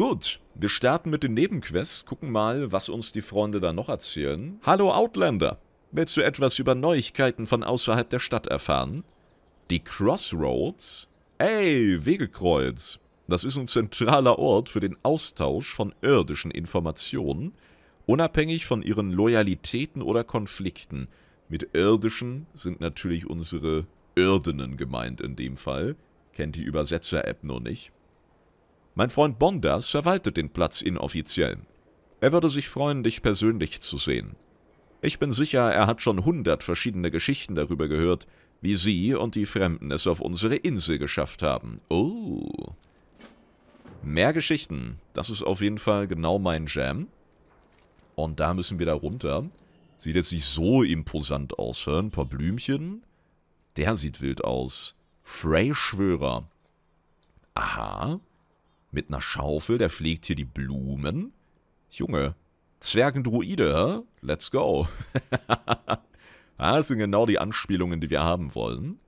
Gut, wir starten mit den Nebenquests, gucken mal, was uns die Freunde da noch erzählen. Hallo Outlander! Willst du etwas über Neuigkeiten von außerhalb der Stadt erfahren? Die Crossroads? Ey, Wegekreuz! Das ist ein zentraler Ort für den Austausch von irdischen Informationen, unabhängig von ihren Loyalitäten oder Konflikten. Mit irdischen sind natürlich unsere Irdenen gemeint in dem Fall. Kennt die Übersetzer-App nur nicht. Mein Freund Bondas verwaltet den Platz inoffiziell. Er würde sich freuen, dich persönlich zu sehen. Ich bin sicher, er hat schon hundert verschiedene Geschichten darüber gehört, wie Sie und die Fremden es auf unsere Insel geschafft haben. Oh. Mehr Geschichten. Das ist auf jeden Fall genau mein Jam. Und da müssen wir da runter. Sieht jetzt nicht so imposant aus. hören. Ein paar Blümchen. Der sieht wild aus. Frey-Schwörer. Aha mit einer Schaufel, der pflegt hier die Blumen. Junge, Zwergendruide, hä? Let's go. das sind genau die Anspielungen, die wir haben wollen.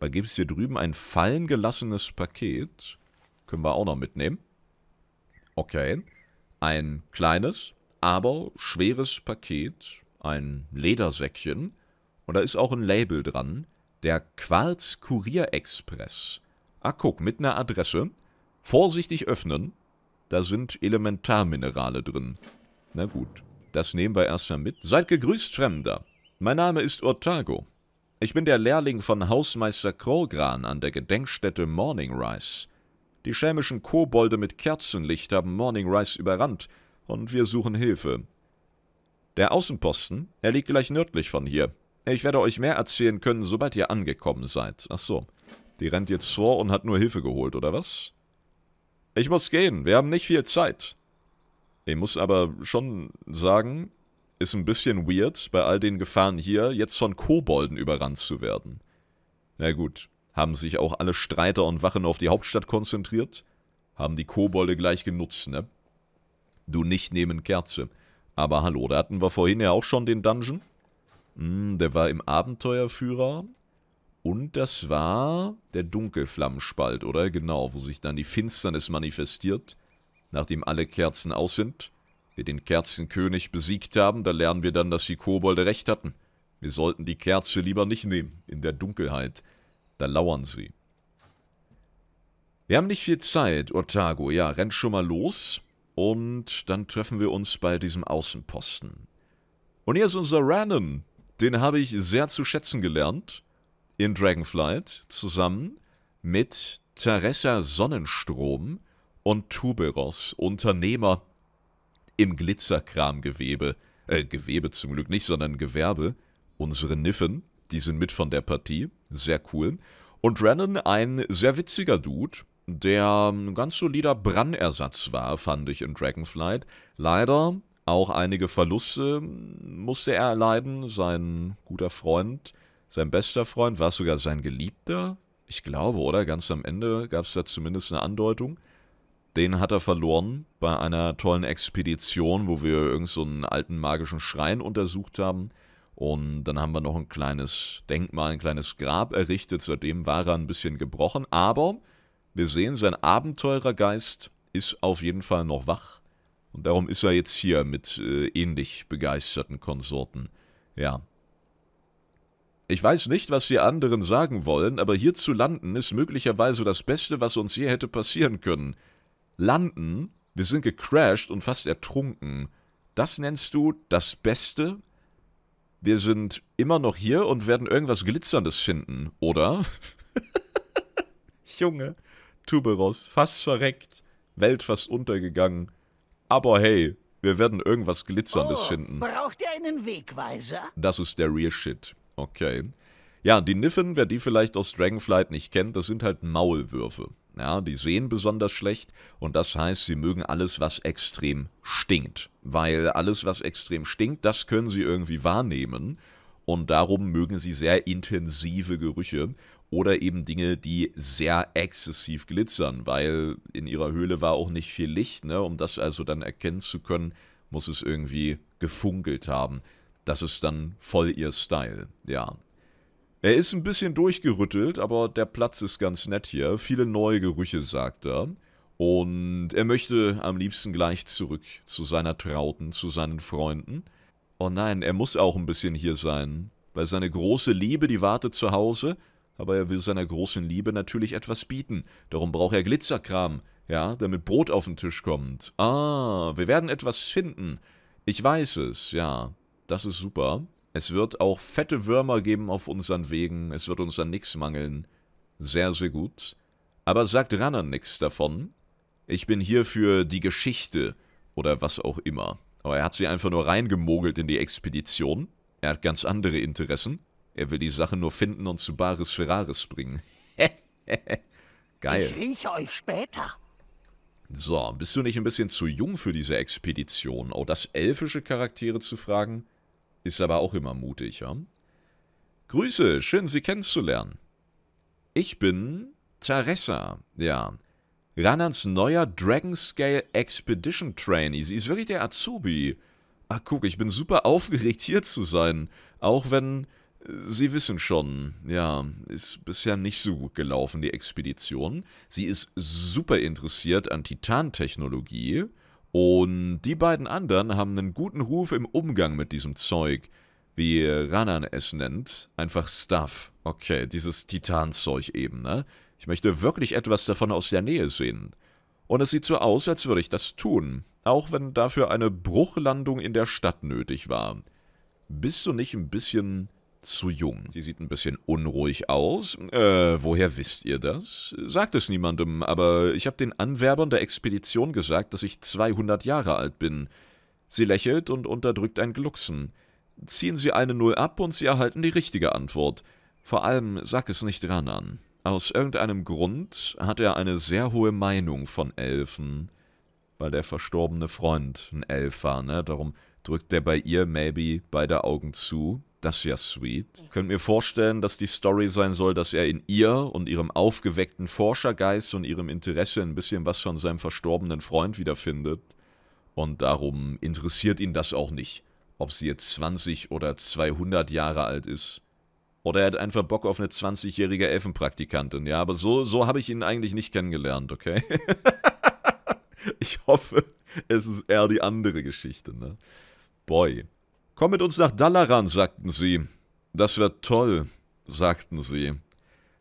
Da gibt es hier drüben ein fallen gelassenes Paket. Können wir auch noch mitnehmen. Okay. Ein kleines, aber schweres Paket. Ein Ledersäckchen. Und da ist auch ein Label dran. Der Quarz Kurier Express. Ah, guck, mit einer Adresse. Vorsichtig öffnen. Da sind Elementarminerale drin. Na gut, das nehmen wir erstmal mit. Seid gegrüßt, Fremder. Mein Name ist Urtago. Ich bin der Lehrling von Hausmeister Krogran an der Gedenkstätte Morning Rise. Die schämischen Kobolde mit Kerzenlicht haben Morning Rise überrannt und wir suchen Hilfe. Der Außenposten, er liegt gleich nördlich von hier. Ich werde euch mehr erzählen können, sobald ihr angekommen seid. Ach so, die rennt jetzt vor und hat nur Hilfe geholt, oder was? Ich muss gehen, wir haben nicht viel Zeit. Ich muss aber schon sagen, ist ein bisschen weird, bei all den Gefahren hier jetzt von Kobolden überrannt zu werden. Na gut, haben sich auch alle Streiter und Wachen auf die Hauptstadt konzentriert? Haben die Kobolde gleich genutzt, ne? Du nicht nehmen Kerze. Aber hallo, da hatten wir vorhin ja auch schon den Dungeon. Hm, der war im Abenteuerführer. Und das war der Dunkelflammenspalt, oder? Genau, wo sich dann die Finsternis manifestiert, nachdem alle Kerzen aus sind. Wir den Kerzenkönig besiegt haben, da lernen wir dann, dass die Kobolde recht hatten. Wir sollten die Kerze lieber nicht nehmen, in der Dunkelheit. Da lauern sie. Wir haben nicht viel Zeit, Otago. Ja, rennt schon mal los. Und dann treffen wir uns bei diesem Außenposten. Und hier ist unser Ranon. Den habe ich sehr zu schätzen gelernt in Dragonflight zusammen mit Teresa Sonnenstrom und Tuberos, Unternehmer im Glitzerkramgewebe. Äh, Gewebe zum Glück nicht, sondern Gewerbe. Unsere Niffen, die sind mit von der Partie. Sehr cool. Und Renan, ein sehr witziger Dude, der ein ähm, ganz solider Brannersatz war, fand ich in Dragonflight. Leider auch einige Verluste musste er erleiden. Sein guter Freund sein bester Freund, war sogar sein Geliebter, ich glaube, oder? Ganz am Ende gab es da zumindest eine Andeutung. Den hat er verloren bei einer tollen Expedition, wo wir irgendeinen so alten magischen Schrein untersucht haben. Und dann haben wir noch ein kleines Denkmal, ein kleines Grab errichtet. Seitdem war er ein bisschen gebrochen. Aber wir sehen, sein Abenteurergeist ist auf jeden Fall noch wach. Und darum ist er jetzt hier mit äh, ähnlich begeisterten Konsorten. Ja, ich weiß nicht, was die anderen sagen wollen, aber hier zu landen ist möglicherweise das Beste, was uns je hätte passieren können. Landen? Wir sind gecrashed und fast ertrunken. Das nennst du das Beste? Wir sind immer noch hier und werden irgendwas Glitzerndes finden, oder? Junge, Tuberos, fast verreckt, Welt fast untergegangen. Aber hey, wir werden irgendwas Glitzerndes oh, finden. Braucht ihr einen Wegweiser? Das ist der Real Shit. Okay. Ja, die Niffen, wer die vielleicht aus Dragonflight nicht kennt, das sind halt Maulwürfe. Ja, die sehen besonders schlecht und das heißt, sie mögen alles, was extrem stinkt. Weil alles, was extrem stinkt, das können sie irgendwie wahrnehmen und darum mögen sie sehr intensive Gerüche oder eben Dinge, die sehr exzessiv glitzern, weil in ihrer Höhle war auch nicht viel Licht, ne? um das also dann erkennen zu können, muss es irgendwie gefunkelt haben. Das ist dann voll ihr Style, ja. Er ist ein bisschen durchgerüttelt, aber der Platz ist ganz nett hier. Viele neue Gerüche, sagt er. Und er möchte am liebsten gleich zurück zu seiner Trauten, zu seinen Freunden. Oh nein, er muss auch ein bisschen hier sein, weil seine große Liebe, die wartet zu Hause, aber er will seiner großen Liebe natürlich etwas bieten. Darum braucht er Glitzerkram, ja, damit Brot auf den Tisch kommt. Ah, wir werden etwas finden. Ich weiß es, ja. Das ist super. Es wird auch fette Würmer geben auf unseren Wegen. Es wird uns an nichts mangeln. Sehr, sehr gut. Aber sagt Rannan nichts davon. Ich bin hier für die Geschichte oder was auch immer. Aber er hat sie einfach nur reingemogelt in die Expedition. Er hat ganz andere Interessen. Er will die Sache nur finden und zu Baris Ferraris bringen. Geil. Ich rieche euch später. So, bist du nicht ein bisschen zu jung für diese Expedition? Oh, das elfische Charaktere zu fragen? Ist aber auch immer mutig, ja? Grüße, schön Sie kennenzulernen. Ich bin Teresa, ja. Ranans neuer Dragonscale Expedition Trainee. Sie ist wirklich der Azubi. Ach guck, ich bin super aufgeregt hier zu sein. Auch wenn, äh, Sie wissen schon, ja, ist bisher nicht so gut gelaufen, die Expedition. Sie ist super interessiert an Titantechnologie. technologie und die beiden anderen haben einen guten Ruf im Umgang mit diesem Zeug, wie Ranan es nennt, einfach Stuff. Okay, dieses Titanzeug eben, ne? Ich möchte wirklich etwas davon aus der Nähe sehen. Und es sieht so aus, als würde ich das tun, auch wenn dafür eine Bruchlandung in der Stadt nötig war. Bist du nicht ein bisschen zu jung. Sie sieht ein bisschen unruhig aus. Äh, woher wisst ihr das? Sagt es niemandem, aber ich habe den Anwerbern der Expedition gesagt, dass ich 200 Jahre alt bin. Sie lächelt und unterdrückt ein Glucksen. Ziehen Sie eine Null ab und Sie erhalten die richtige Antwort. Vor allem sag es nicht ran an. Aus irgendeinem Grund hat er eine sehr hohe Meinung von Elfen, weil der verstorbene Freund ein Elf war, ne? Darum drückt er bei ihr maybe beide Augen zu, das ist ja sweet. Könnt mir vorstellen, dass die Story sein soll, dass er in ihr und ihrem aufgeweckten Forschergeist und ihrem Interesse ein bisschen was von seinem verstorbenen Freund wiederfindet. Und darum interessiert ihn das auch nicht, ob sie jetzt 20 oder 200 Jahre alt ist. Oder er hat einfach Bock auf eine 20-jährige Elfenpraktikantin. Ja, aber so, so habe ich ihn eigentlich nicht kennengelernt, okay? ich hoffe, es ist eher die andere Geschichte, ne? Boy. Komm mit uns nach Dalaran, sagten sie. Das wird toll, sagten sie.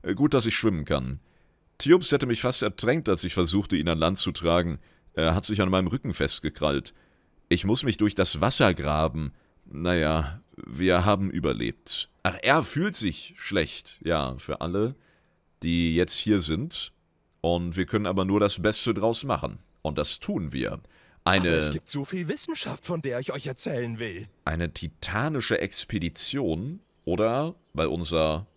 Äh, gut, dass ich schwimmen kann. Tubes hätte mich fast ertränkt, als ich versuchte, ihn an Land zu tragen. Er hat sich an meinem Rücken festgekrallt. Ich muss mich durch das Wasser graben. Naja, wir haben überlebt. Ach, er fühlt sich schlecht. Ja, für alle, die jetzt hier sind. Und wir können aber nur das Beste draus machen. Und das tun wir. Eine, Aber es gibt so viel Wissenschaft, von der ich euch erzählen will. Eine titanische Expedition oder, weil unser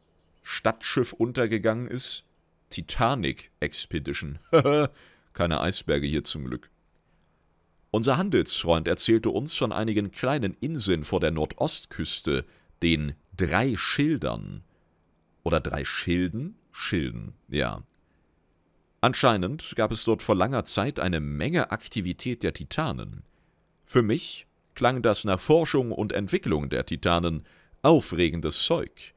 Stadtschiff untergegangen ist, Titanic Expedition. Keine Eisberge hier zum Glück. Unser Handelsfreund erzählte uns von einigen kleinen Inseln vor der Nordostküste, den drei Schildern. Oder drei Schilden? Schilden, ja. Anscheinend gab es dort vor langer Zeit eine Menge Aktivität der Titanen. Für mich klang das nach Forschung und Entwicklung der Titanen aufregendes Zeug.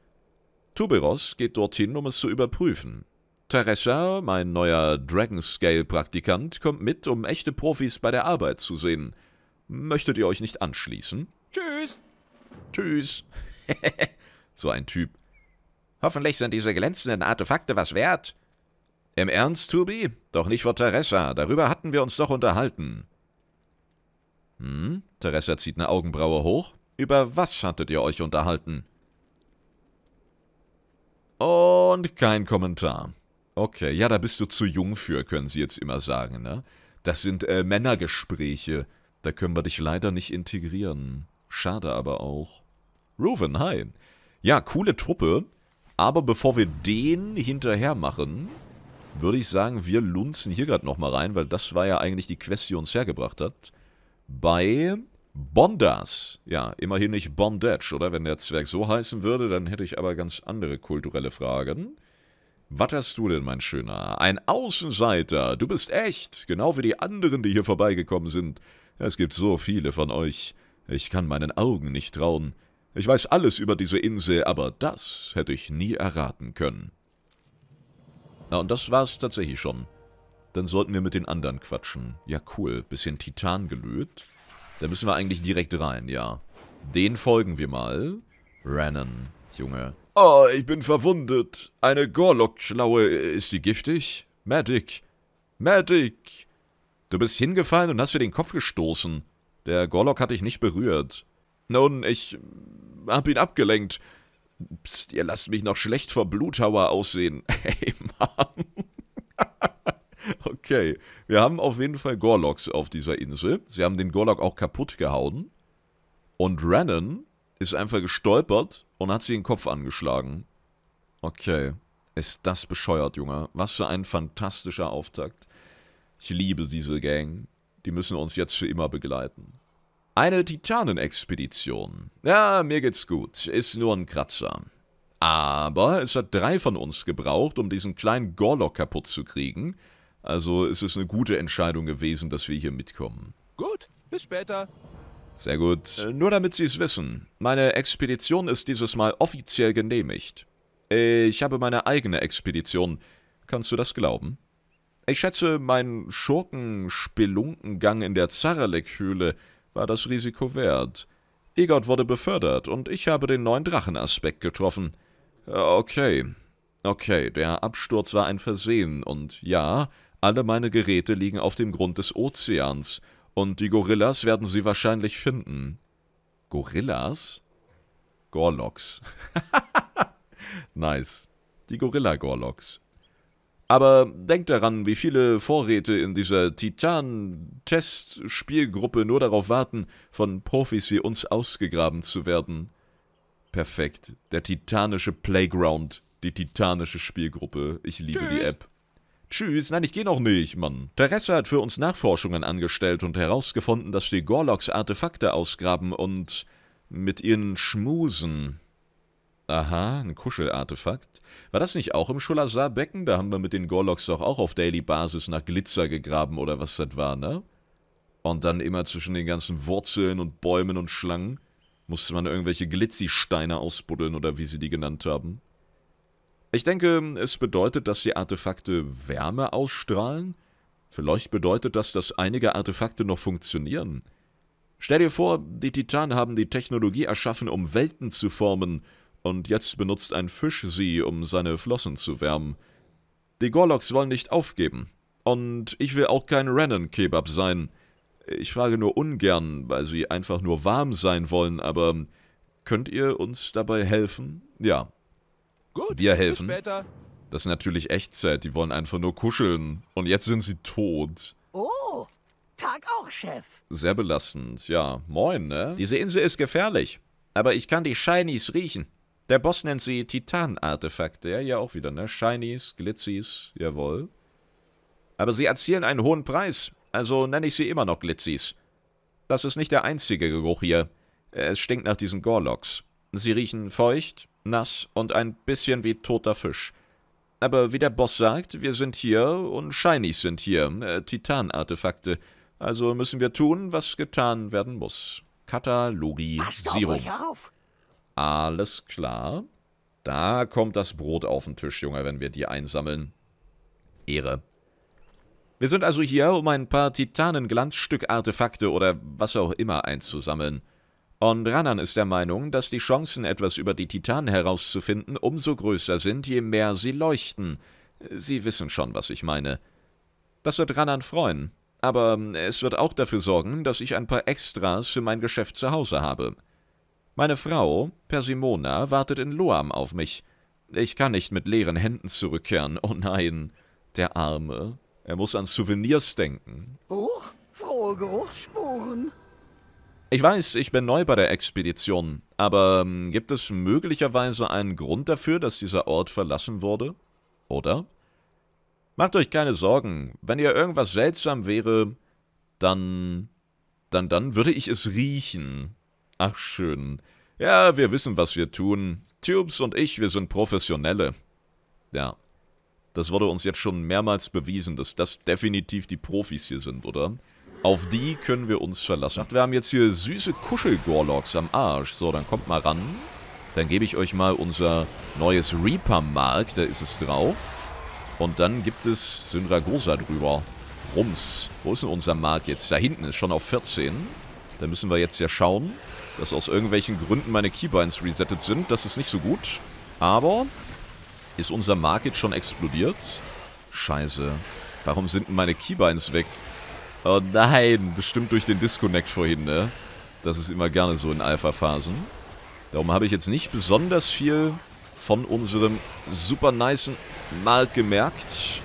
Tuberos geht dorthin, um es zu überprüfen. Teresa, mein neuer Dragon Scale Praktikant, kommt mit, um echte Profis bei der Arbeit zu sehen. Möchtet ihr euch nicht anschließen? Tschüss. Tschüss. so ein Typ. Hoffentlich sind diese glänzenden Artefakte was wert. Im Ernst, Tobi? Doch nicht vor Teresa. Darüber hatten wir uns doch unterhalten. Hm, Teresa zieht eine Augenbraue hoch. Über was hattet ihr euch unterhalten? Und kein Kommentar. Okay, ja, da bist du zu jung für, können sie jetzt immer sagen, ne? Das sind äh, Männergespräche. Da können wir dich leider nicht integrieren. Schade aber auch. Ruven, hi. Ja, coole Truppe. Aber bevor wir den hinterher machen, würde ich sagen, wir lunzen hier gerade nochmal rein, weil das war ja eigentlich die Quest, die uns hergebracht hat. Bei Bondas. Ja, immerhin nicht Bondage, oder? Wenn der Zwerg so heißen würde, dann hätte ich aber ganz andere kulturelle Fragen. Was hast du denn, mein Schöner? Ein Außenseiter. Du bist echt. Genau wie die anderen, die hier vorbeigekommen sind. Es gibt so viele von euch. Ich kann meinen Augen nicht trauen. Ich weiß alles über diese Insel, aber das hätte ich nie erraten können. Na, und das war's tatsächlich schon. Dann sollten wir mit den anderen quatschen. Ja, cool. Bisschen Titan gelöt. Da müssen wir eigentlich direkt rein, ja. Den folgen wir mal. Rannon, Junge. Oh, ich bin verwundet. Eine gorlock schlaue äh, Ist die giftig? Medic. Medic. Du bist hingefallen und hast dir den Kopf gestoßen. Der Gorlock hat dich nicht berührt. Nun, ich hab ihn abgelenkt. Psst, ihr lasst mich noch schlecht vor Bluthauer aussehen. Hey, Mann. okay, wir haben auf jeden Fall Gorloks auf dieser Insel. Sie haben den Gorlok auch kaputt gehauen. Und Rennen ist einfach gestolpert und hat sie den Kopf angeschlagen. Okay, ist das bescheuert, Junge. Was für ein fantastischer Auftakt. Ich liebe diese Gang. Die müssen uns jetzt für immer begleiten. Eine Titanenexpedition. Ja, mir geht's gut. Ist nur ein Kratzer. Aber es hat drei von uns gebraucht, um diesen kleinen Gorlock kaputt zu kriegen. Also ist es eine gute Entscheidung gewesen, dass wir hier mitkommen. Gut, bis später. Sehr gut. Äh, nur damit Sie es wissen, meine Expedition ist dieses Mal offiziell genehmigt. Ich habe meine eigene Expedition. Kannst du das glauben? Ich schätze, mein Schurken-Spelunkengang in der Zaralek-Höhle war das Risiko wert. Egot wurde befördert und ich habe den neuen Drachenaspekt getroffen. Okay, okay, der Absturz war ein Versehen und ja, alle meine Geräte liegen auf dem Grund des Ozeans und die Gorillas werden sie wahrscheinlich finden. Gorillas? Gorlocks. nice. Die Gorilla-Gorlocks. Aber denkt daran, wie viele Vorräte in dieser Titan-Test-Spielgruppe nur darauf warten, von Profis wie uns ausgegraben zu werden. Perfekt. Der titanische Playground. Die titanische Spielgruppe. Ich liebe Tschüss. die App. Tschüss, nein, ich gehe noch nicht, Mann. Teresa hat für uns Nachforschungen angestellt und herausgefunden, dass die Gorloks Artefakte ausgraben und mit ihren Schmusen. Aha, ein Kuschelartefakt. War das nicht auch im Scholazar-Becken? Da haben wir mit den Gorlocks doch auch auf Daily-Basis nach Glitzer gegraben oder was das war, ne? Und dann immer zwischen den ganzen Wurzeln und Bäumen und Schlangen musste man irgendwelche Glitzi-Steine ausbuddeln oder wie sie die genannt haben. Ich denke, es bedeutet, dass die Artefakte Wärme ausstrahlen. Vielleicht bedeutet das, dass einige Artefakte noch funktionieren. Stell dir vor, die Titanen haben die Technologie erschaffen, um Welten zu formen, und jetzt benutzt ein Fisch sie, um seine Flossen zu wärmen. Die Gorlocks wollen nicht aufgeben. Und ich will auch kein Rennen-Kebab sein. Ich frage nur ungern, weil sie einfach nur warm sein wollen, aber könnt ihr uns dabei helfen? Ja. Gut, wir helfen. Das ist natürlich Echtzeit, die wollen einfach nur kuscheln. Und jetzt sind sie tot. Oh, Tag auch, Chef. Sehr belastend, ja. Moin, ne? Diese Insel ist gefährlich, aber ich kann die Shinies riechen. Der Boss nennt sie Titan-Artefakte. Ja, ja, auch wieder, ne? Shinies, Glitzies, jawohl. Aber sie erzielen einen hohen Preis, also nenne ich sie immer noch Glitzies. Das ist nicht der einzige Geruch hier. Es stinkt nach diesen Gorlocks. Sie riechen feucht, nass und ein bisschen wie toter Fisch. Aber wie der Boss sagt, wir sind hier und Shinies sind hier, äh, Titan-Artefakte. Also müssen wir tun, was getan werden muss. Katalogisierung. Passt auf euch auf! Alles klar. Da kommt das Brot auf den Tisch, Junge, wenn wir die einsammeln. Ehre. Wir sind also hier, um ein paar titanenglanzstück artefakte oder was auch immer einzusammeln. Und Ranan ist der Meinung, dass die Chancen, etwas über die Titanen herauszufinden, umso größer sind, je mehr sie leuchten. Sie wissen schon, was ich meine. Das wird Ranan freuen, aber es wird auch dafür sorgen, dass ich ein paar Extras für mein Geschäft zu Hause habe. Meine Frau, Persimona, wartet in Loam auf mich. Ich kann nicht mit leeren Händen zurückkehren. Oh nein, der Arme. Er muss an Souvenirs denken. Huch, frohe Geruchsspuren. Ich weiß, ich bin neu bei der Expedition, aber ähm, gibt es möglicherweise einen Grund dafür, dass dieser Ort verlassen wurde? Oder? Macht euch keine Sorgen. Wenn hier irgendwas seltsam wäre, dann... Dann, dann würde ich es riechen. Ach schön. Ja, wir wissen, was wir tun. Tubes und ich, wir sind Professionelle. Ja. Das wurde uns jetzt schon mehrmals bewiesen, dass das definitiv die Profis hier sind, oder? Auf die können wir uns verlassen. Ach, wir haben jetzt hier süße Kuschel-Gorlocks am Arsch. So, dann kommt mal ran. Dann gebe ich euch mal unser neues Reaper-Mark. Da ist es drauf. Und dann gibt es Syndragosa drüber. Rums. Wo ist denn unser Mark jetzt? Da hinten ist schon auf 14. Da müssen wir jetzt ja schauen dass aus irgendwelchen Gründen meine Keybinds resettet sind. Das ist nicht so gut. Aber ist unser Market schon explodiert? Scheiße. Warum sind meine Keybinds weg? Oh nein, bestimmt durch den Disconnect vorhin, ne? Das ist immer gerne so in Alpha-Phasen. Darum habe ich jetzt nicht besonders viel von unserem super nicen Mark gemerkt.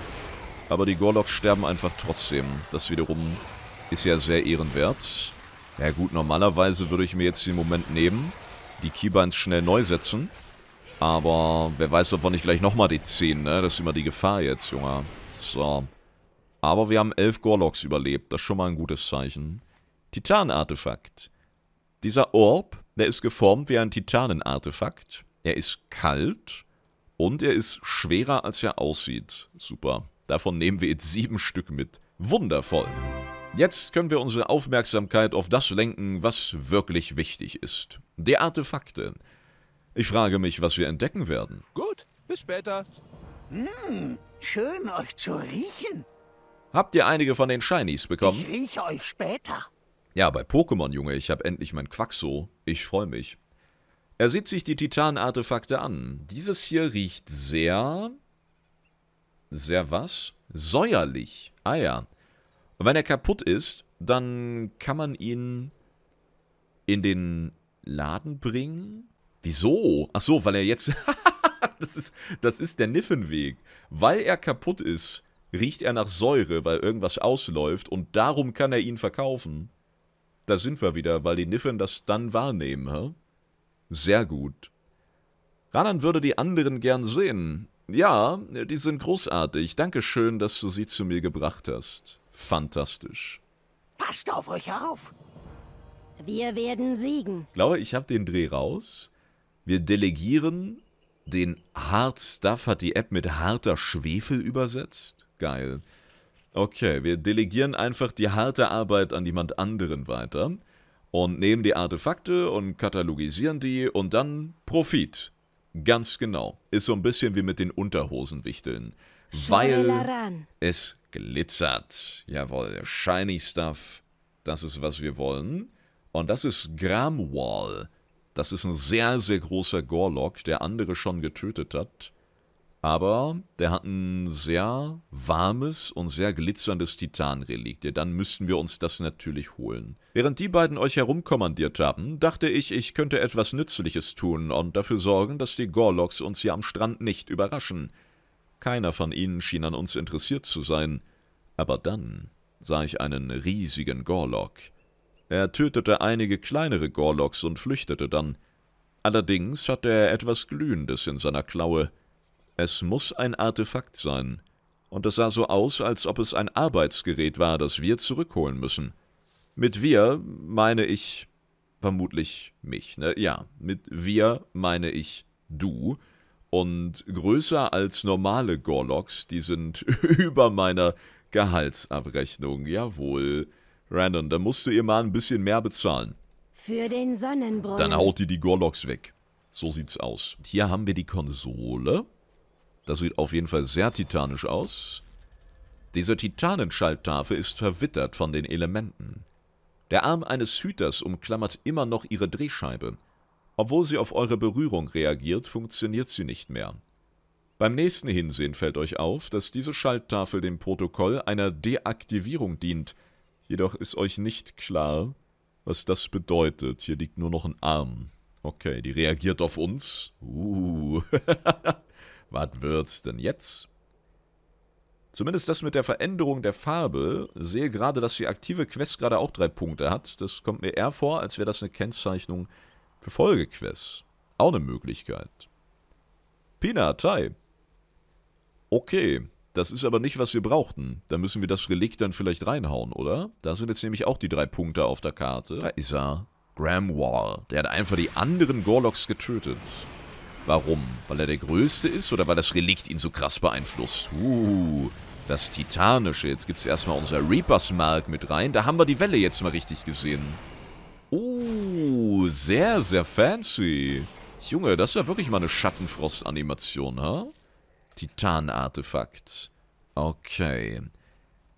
Aber die Gorlocks sterben einfach trotzdem. Das wiederum ist ja sehr ehrenwert. Ja gut, normalerweise würde ich mir jetzt den Moment nehmen, die Keybinds schnell neu setzen. Aber wer weiß, ob wir nicht gleich nochmal die 10, ne? Das ist immer die Gefahr jetzt, Junge. So. Aber wir haben 11 Gorloks überlebt. Das ist schon mal ein gutes Zeichen. Titan-Artefakt. Dieser Orb, der ist geformt wie ein Titanen-Artefakt. Er ist kalt und er ist schwerer, als er aussieht. Super. Davon nehmen wir jetzt sieben Stück mit. Wundervoll. Wundervoll. Jetzt können wir unsere Aufmerksamkeit auf das lenken, was wirklich wichtig ist. Die Artefakte. Ich frage mich, was wir entdecken werden. Gut, bis später. Mmh, schön euch zu riechen. Habt ihr einige von den Shinies bekommen? Ich rieche euch später. Ja, bei Pokémon, Junge, ich habe endlich mein Quaxo. Ich freue mich. Er sieht sich die Titan-Artefakte an. Dieses hier riecht sehr... Sehr was? Säuerlich. Ah ja. Und wenn er kaputt ist, dann kann man ihn in den Laden bringen. Wieso? Ach so, weil er jetzt... das, ist, das ist der Niffenweg. Weil er kaputt ist, riecht er nach Säure, weil irgendwas ausläuft und darum kann er ihn verkaufen. Da sind wir wieder, weil die Niffen das dann wahrnehmen, hä? Sehr gut. Ranan würde die anderen gern sehen. Ja, die sind großartig. Dankeschön, dass du sie zu mir gebracht hast fantastisch. Passt auf euch auf! Wir werden siegen. Ich glaube, ich habe den Dreh raus. Wir delegieren den Hard Stuff, hat die App mit harter Schwefel übersetzt. Geil. Okay, wir delegieren einfach die harte Arbeit an jemand anderen weiter und nehmen die Artefakte und katalogisieren die und dann Profit. Ganz genau. Ist so ein bisschen wie mit den Unterhosenwichteln weil ran. es glitzert. Jawohl, shiny stuff. Das ist, was wir wollen. Und das ist Gramwall. Das ist ein sehr, sehr großer Gorlock, der andere schon getötet hat. Aber der hat ein sehr warmes und sehr glitzerndes Titanrelikt. Dann müssten wir uns das natürlich holen. Während die beiden euch herumkommandiert haben, dachte ich, ich könnte etwas Nützliches tun und dafür sorgen, dass die Gorlocks uns hier am Strand nicht überraschen. Keiner von ihnen schien an uns interessiert zu sein, aber dann sah ich einen riesigen Gorlock. Er tötete einige kleinere Gorlocks und flüchtete dann. Allerdings hatte er etwas Glühendes in seiner Klaue. Es muss ein Artefakt sein. Und es sah so aus, als ob es ein Arbeitsgerät war, das wir zurückholen müssen. Mit wir meine ich vermutlich mich, ne? Ja, mit wir meine ich du und größer als normale Gorlocks, Die sind über meiner Gehaltsabrechnung. Jawohl. Randon, da musst du ihr mal ein bisschen mehr bezahlen. Für den Sonnenbrunnen. Dann haut die die Gorlocks weg. So sieht's aus. Und hier haben wir die Konsole. Das sieht auf jeden Fall sehr titanisch aus. Diese Titanenschalttafel ist verwittert von den Elementen. Der Arm eines Hüters umklammert immer noch ihre Drehscheibe. Obwohl sie auf eure Berührung reagiert, funktioniert sie nicht mehr. Beim nächsten Hinsehen fällt euch auf, dass diese Schalttafel dem Protokoll einer Deaktivierung dient, jedoch ist euch nicht klar, was das bedeutet. Hier liegt nur noch ein Arm. Okay, die reagiert auf uns. Uh. Was wird's denn jetzt? Zumindest das mit der Veränderung der Farbe. Sehe gerade, dass die aktive Quest gerade auch drei Punkte hat. Das kommt mir eher vor, als wäre das eine Kennzeichnung für Folgequests. Auch eine Möglichkeit. Pinatei. Okay, das ist aber nicht, was wir brauchten. Da müssen wir das Relikt dann vielleicht reinhauen, oder? Da sind jetzt nämlich auch die drei Punkte auf der Karte. Da ist er. Graham Wall. Der hat einfach die anderen Gorlocks getötet. Warum? Weil er der Größte ist oder weil das Relikt ihn so krass beeinflusst? Uh, das Titanische. Jetzt gibt es erstmal unser Reapers Mark mit rein. Da haben wir die Welle jetzt mal richtig gesehen. Oh, sehr, sehr fancy. Junge, das ist ja wirklich mal eine Schattenfrost-Animation, ha? Titan-Artefakt. Okay.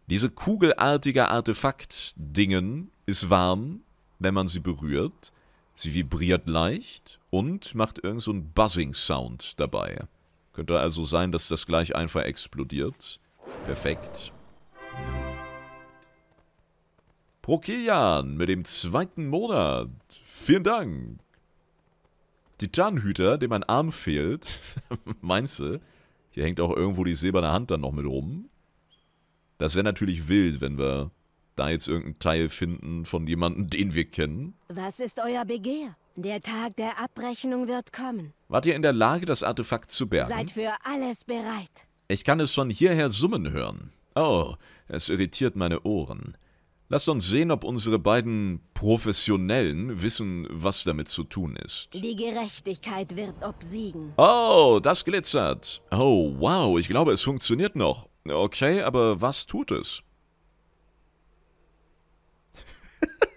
Diese kugelartige Artefakt-Dingen ist warm, wenn man sie berührt. Sie vibriert leicht und macht irgend so einen Buzzing-Sound dabei. Könnte also sein, dass das gleich einfach explodiert. Perfekt. Prokilian mit dem zweiten Monat. Vielen Dank. Titanhüter, dem ein Arm fehlt. Meinst du? Hier hängt auch irgendwo die silberne Hand dann noch mit rum. Das wäre natürlich wild, wenn wir da jetzt irgendeinen Teil finden von jemandem, den wir kennen. Was ist euer Begehr? Der Tag der Abrechnung wird kommen. Wart ihr in der Lage, das Artefakt zu bergen? Seid für alles bereit. Ich kann es von hierher summen hören. Oh, es irritiert meine Ohren. Lasst uns sehen, ob unsere beiden Professionellen wissen, was damit zu tun ist. Die Gerechtigkeit wird obsiegen. Oh, das glitzert. Oh, wow, ich glaube, es funktioniert noch. Okay, aber was tut es?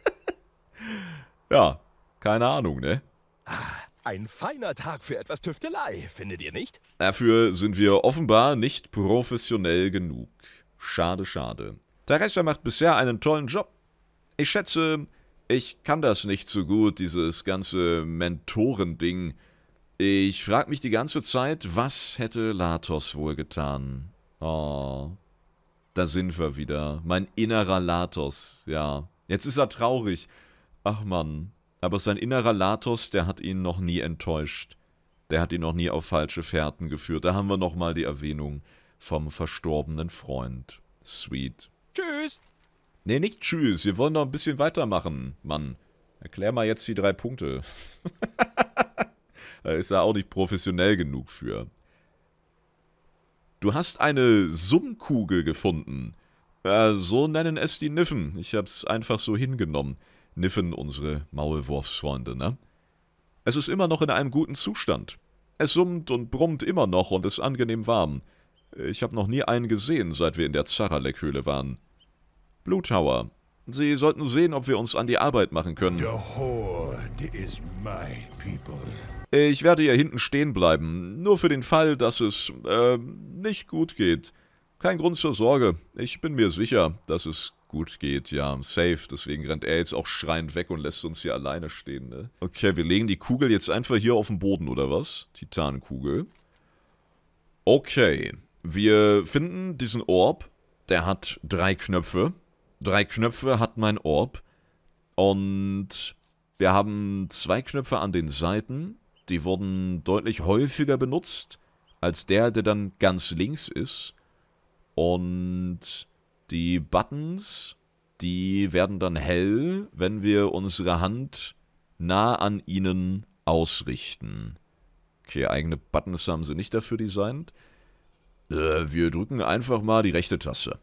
ja, keine Ahnung, ne? Ah, ein feiner Tag für etwas Tüftelei, findet ihr nicht? Dafür sind wir offenbar nicht professionell genug. Schade, schade. Taresha macht bisher einen tollen Job. Ich schätze, ich kann das nicht so gut, dieses ganze Mentorending. Ich frag mich die ganze Zeit, was hätte Latos wohl getan? Oh, da sind wir wieder. Mein innerer Latos, ja. Jetzt ist er traurig. Ach Mann. Aber sein innerer Latos, der hat ihn noch nie enttäuscht. Der hat ihn noch nie auf falsche Fährten geführt. Da haben wir nochmal die Erwähnung vom verstorbenen Freund. Sweet. Tschüss. Nee, nicht tschüss. Wir wollen noch ein bisschen weitermachen, Mann. Erklär mal jetzt die drei Punkte. da ist er auch nicht professionell genug für. Du hast eine Summkugel gefunden. Äh, so nennen es die Niffen. Ich hab's einfach so hingenommen. Niffen, unsere Maulwurfsfreunde, ne? Es ist immer noch in einem guten Zustand. Es summt und brummt immer noch und ist angenehm warm. Ich habe noch nie einen gesehen, seit wir in der Zaralek-Höhle waren. Blue Tower. Sie sollten sehen, ob wir uns an die Arbeit machen können. Ich werde hier hinten stehen bleiben, nur für den Fall, dass es, äh, nicht gut geht. Kein Grund zur Sorge. Ich bin mir sicher, dass es gut geht, ja, safe. Deswegen rennt er jetzt auch schreiend weg und lässt uns hier alleine stehen, ne? Okay, wir legen die Kugel jetzt einfach hier auf den Boden, oder was? Titankugel. Okay. Wir finden diesen Orb, der hat drei Knöpfe. Drei Knöpfe hat mein Orb. Und wir haben zwei Knöpfe an den Seiten. Die wurden deutlich häufiger benutzt als der, der dann ganz links ist. Und die Buttons, die werden dann hell, wenn wir unsere Hand nah an ihnen ausrichten. Okay, eigene Buttons haben sie nicht dafür designt. Äh, wir drücken einfach mal die rechte Taste.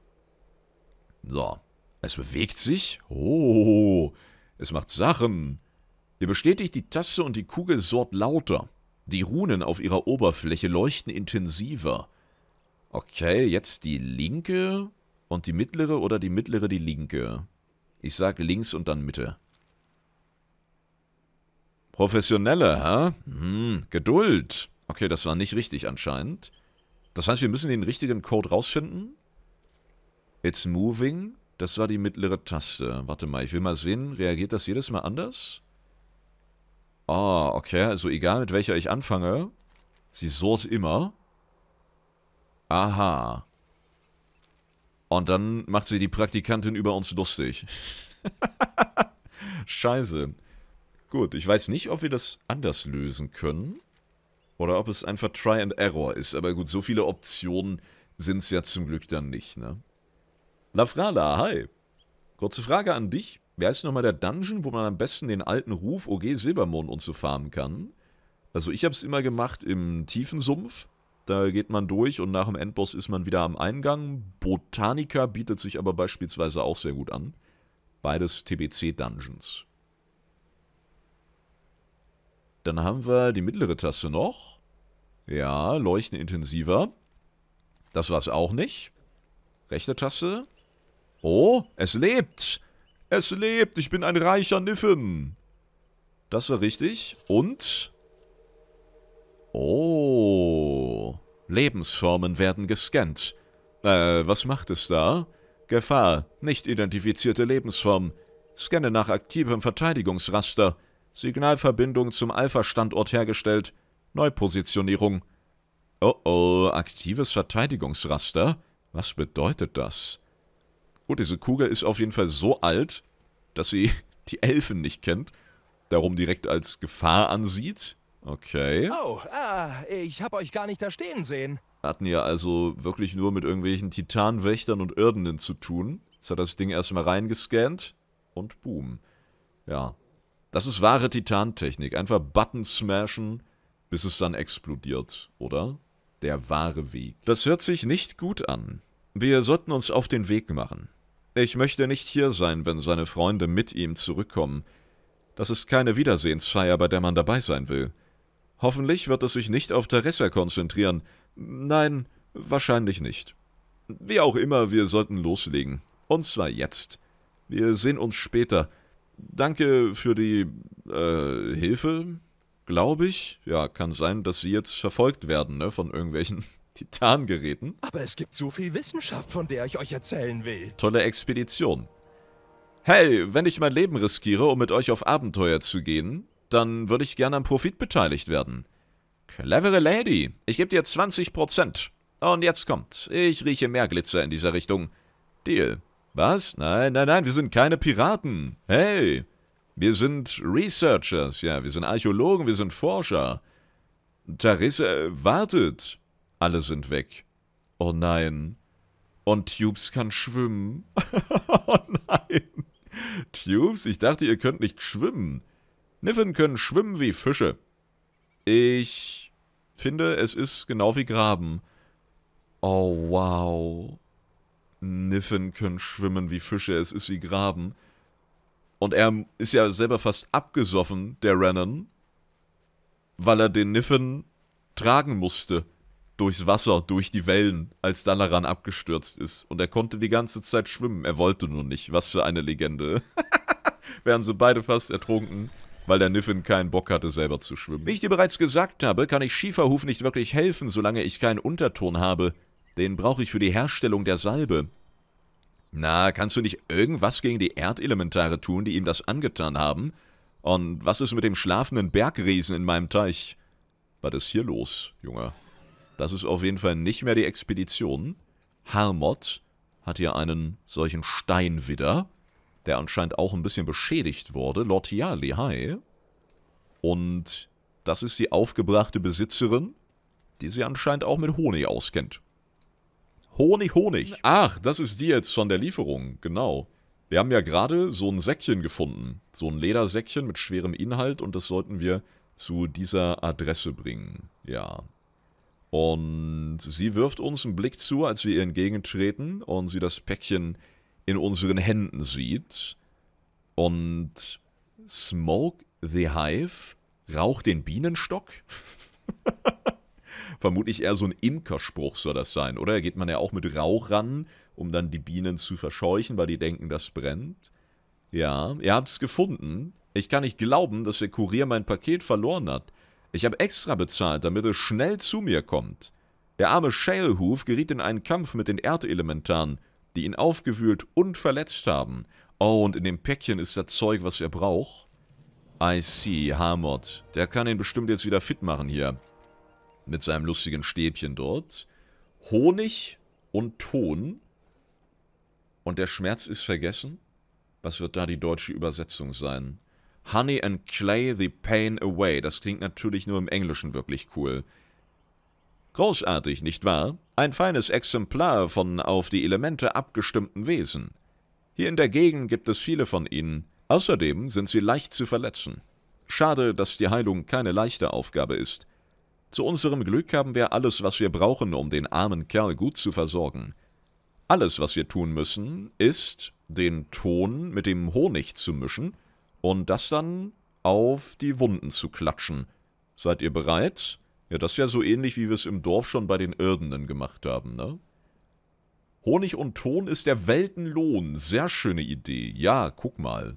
So. Es bewegt sich. Oh. Es macht Sachen. Ihr bestätigt die Taste und die Kugel sort lauter. Die Runen auf ihrer Oberfläche leuchten intensiver. Okay, jetzt die linke und die mittlere oder die mittlere die linke. Ich sag links und dann Mitte. Professionelle, hä? Hm, Geduld. Okay, das war nicht richtig anscheinend. Das heißt, wir müssen den richtigen Code rausfinden. It's moving. Das war die mittlere Taste. Warte mal, ich will mal sehen, reagiert das jedes Mal anders? Ah, oh, okay. Also egal, mit welcher ich anfange, sie sort immer. Aha. Und dann macht sie die Praktikantin über uns lustig. Scheiße. Gut, ich weiß nicht, ob wir das anders lösen können. Oder ob es einfach Try and Error ist. Aber gut, so viele Optionen sind es ja zum Glück dann nicht, ne? Lafrala, hi. Kurze Frage an dich. Wer ist nochmal der Dungeon, wo man am besten den alten Ruf OG Silbermond und so farmen kann? Also ich habe es immer gemacht im tiefen Sumpf. Da geht man durch und nach dem Endboss ist man wieder am Eingang. Botanica bietet sich aber beispielsweise auch sehr gut an. Beides TBC-Dungeons. Dann haben wir die mittlere Taste noch. Ja, leuchten intensiver. Das war es auch nicht. Rechte Taste. Oh, es lebt. Es lebt. Ich bin ein reicher Niffen. Das war richtig. Und? Oh. Lebensformen werden gescannt. Äh, was macht es da? Gefahr. Nicht identifizierte Lebensform. Scanne nach aktivem Verteidigungsraster. Signalverbindung zum Alpha-Standort hergestellt. Neupositionierung. Oh oh, aktives Verteidigungsraster? Was bedeutet das? Gut, diese Kugel ist auf jeden Fall so alt, dass sie die Elfen nicht kennt. Darum direkt als Gefahr ansieht. Okay. Oh, ah, ich hab euch gar nicht da stehen sehen. Hatten ja also wirklich nur mit irgendwelchen Titanwächtern und Irdenen zu tun. Jetzt hat das Ding erstmal reingescannt und boom. Ja, das ist wahre Titantechnik. Einfach Button smashen, bis es dann explodiert, oder? Der wahre Weg. Das hört sich nicht gut an. Wir sollten uns auf den Weg machen. Ich möchte nicht hier sein, wenn seine Freunde mit ihm zurückkommen. Das ist keine Wiedersehensfeier, bei der man dabei sein will. Hoffentlich wird es sich nicht auf Teresa konzentrieren. Nein, wahrscheinlich nicht. Wie auch immer, wir sollten loslegen. Und zwar jetzt. Wir sehen uns später danke für die äh, Hilfe, glaube ich. Ja, kann sein, dass sie jetzt verfolgt werden, ne, von irgendwelchen Titangeräten. Aber es gibt so viel Wissenschaft, von der ich euch erzählen will. Tolle Expedition. Hey, wenn ich mein Leben riskiere, um mit euch auf Abenteuer zu gehen, dann würde ich gerne am Profit beteiligt werden. Clevere Lady, ich gebe dir 20%. Und jetzt kommt, ich rieche mehr Glitzer in dieser Richtung. Deal. Was? Nein, nein, nein, wir sind keine Piraten. Hey, wir sind Researchers, ja, wir sind Archäologen, wir sind Forscher. Tarissa, äh, wartet. Alle sind weg. Oh nein. Und Tubes kann schwimmen. oh nein. Tubes, ich dachte, ihr könnt nicht schwimmen. Niffen können schwimmen wie Fische. Ich finde, es ist genau wie Graben. Oh, wow. Niffen können schwimmen wie Fische, es ist wie Graben. Und er ist ja selber fast abgesoffen, der Rennen, weil er den Niffen tragen musste. Durchs Wasser, durch die Wellen, als Dalaran abgestürzt ist. Und er konnte die ganze Zeit schwimmen. Er wollte nur nicht. Was für eine Legende. Wären sie beide fast ertrunken weil der Niffin keinen Bock hatte, selber zu schwimmen. Wie ich dir bereits gesagt habe, kann ich Schieferhuf nicht wirklich helfen, solange ich keinen Unterton habe. Den brauche ich für die Herstellung der Salbe. Na, kannst du nicht irgendwas gegen die Erdelementare tun, die ihm das angetan haben? Und was ist mit dem schlafenden Bergriesen in meinem Teich? Was ist hier los, Junge? Das ist auf jeden Fall nicht mehr die Expedition. Harmod hat hier einen solchen Steinwidder, der anscheinend auch ein bisschen beschädigt wurde. Lord Yali, hi. Und das ist die aufgebrachte Besitzerin, die sie anscheinend auch mit Honig auskennt. Honig, Honig. Ach, das ist die jetzt von der Lieferung, genau. Wir haben ja gerade so ein Säckchen gefunden. So ein Ledersäckchen mit schwerem Inhalt und das sollten wir zu dieser Adresse bringen. Ja. Und sie wirft uns einen Blick zu, als wir ihr entgegentreten und sie das Päckchen in unseren Händen sieht. Und Smoke the Hive, raucht den Bienenstock? vermutlich eher so ein Imkerspruch soll das sein, oder? Da geht man ja auch mit Rauch ran, um dann die Bienen zu verscheuchen, weil die denken, das brennt. Ja, ihr habt es gefunden. Ich kann nicht glauben, dass der Kurier mein Paket verloren hat. Ich habe extra bezahlt, damit es schnell zu mir kommt. Der arme Shalehoof geriet in einen Kampf mit den Erdelementaren, die ihn aufgewühlt und verletzt haben. Oh, und in dem Päckchen ist das Zeug, was er braucht. I see, Harmod. Der kann ihn bestimmt jetzt wieder fit machen hier mit seinem lustigen Stäbchen dort. Honig und Ton. Und der Schmerz ist vergessen? Was wird da die deutsche Übersetzung sein? Honey and Clay, the pain away. Das klingt natürlich nur im Englischen wirklich cool. Großartig, nicht wahr? Ein feines Exemplar von auf die Elemente abgestimmten Wesen. Hier in der Gegend gibt es viele von ihnen. Außerdem sind sie leicht zu verletzen. Schade, dass die Heilung keine leichte Aufgabe ist. Zu unserem Glück haben wir alles, was wir brauchen, um den armen Kerl gut zu versorgen. Alles, was wir tun müssen, ist, den Ton mit dem Honig zu mischen und das dann auf die Wunden zu klatschen. Seid ihr bereit? Ja, das ist ja so ähnlich, wie wir es im Dorf schon bei den Irdenen gemacht haben, ne? Honig und Ton ist der Weltenlohn. Sehr schöne Idee. Ja, guck mal.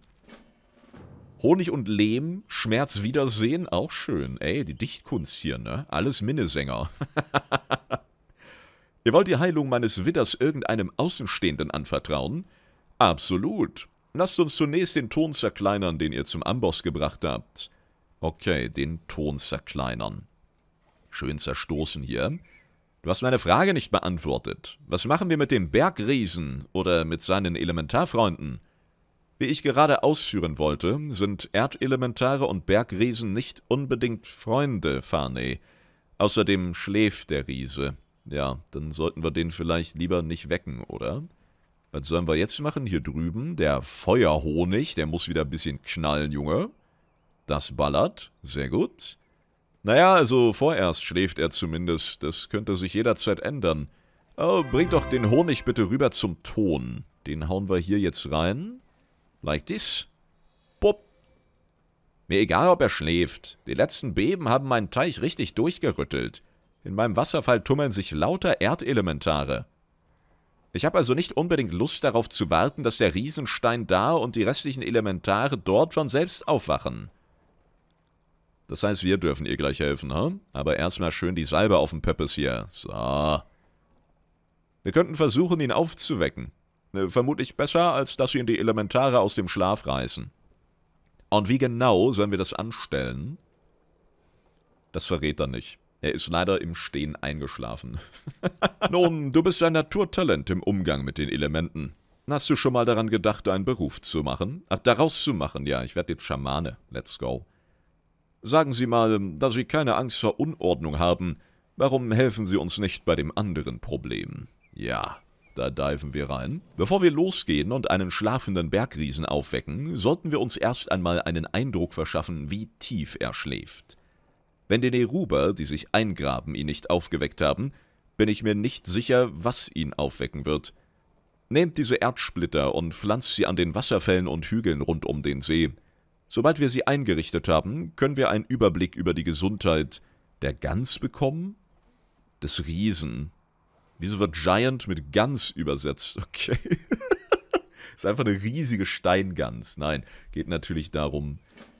Honig und Lehm, Schmerz wiedersehen, auch schön. Ey, die Dichtkunst hier, ne? Alles Minnesänger. Ihr wollt die Heilung meines Widders irgendeinem Außenstehenden anvertrauen? Absolut. Lasst uns zunächst den Ton zerkleinern, den ihr zum Amboss gebracht habt. Okay, den Ton zerkleinern. Schön zerstoßen hier. Du hast meine Frage nicht beantwortet. Was machen wir mit dem Bergriesen oder mit seinen Elementarfreunden? Wie ich gerade ausführen wollte, sind Erdelementare und Bergriesen nicht unbedingt Freunde, Farney. Außerdem schläft der Riese. Ja, dann sollten wir den vielleicht lieber nicht wecken, oder? Was sollen wir jetzt machen? Hier drüben, der Feuerhonig, der muss wieder ein bisschen knallen, Junge. Das ballert, sehr gut. Naja, also vorerst schläft er zumindest, das könnte sich jederzeit ändern. Oh, bringt doch den Honig bitte rüber zum Ton. Den hauen wir hier jetzt rein. Like this. Pop. Mir egal, ob er schläft. Die letzten Beben haben meinen Teich richtig durchgerüttelt. In meinem Wasserfall tummeln sich lauter Erdelementare. Ich habe also nicht unbedingt Lust darauf zu warten, dass der Riesenstein da und die restlichen Elementare dort von selbst aufwachen. Das heißt, wir dürfen ihr gleich helfen, hm? Aber erstmal schön die Salbe auf dem Pöppes hier. So. Wir könnten versuchen, ihn aufzuwecken. Äh, vermutlich besser, als dass sie in die Elementare aus dem Schlaf reißen. Und wie genau sollen wir das anstellen? Das verrät er nicht. Er ist leider im Stehen eingeschlafen. Nun, du bist ein Naturtalent im Umgang mit den Elementen. Hast du schon mal daran gedacht, einen Beruf zu machen? Ach, äh, daraus zu machen, ja, ich werde jetzt Schamane. Let's go. Sagen Sie mal, ähm, da Sie keine Angst vor Unordnung haben, warum helfen Sie uns nicht bei dem anderen Problem? Ja, da diven wir rein. Bevor wir losgehen und einen schlafenden Bergriesen aufwecken, sollten wir uns erst einmal einen Eindruck verschaffen, wie tief er schläft. Wenn die Neruber, die sich eingraben, ihn nicht aufgeweckt haben, bin ich mir nicht sicher, was ihn aufwecken wird. Nehmt diese Erdsplitter und pflanzt sie an den Wasserfällen und Hügeln rund um den See. Sobald wir sie eingerichtet haben, können wir einen Überblick über die Gesundheit der Gans bekommen, des Riesen Wieso wird Giant mit Gans übersetzt? Okay. ist einfach eine riesige Steingans. Nein, geht natürlich darum,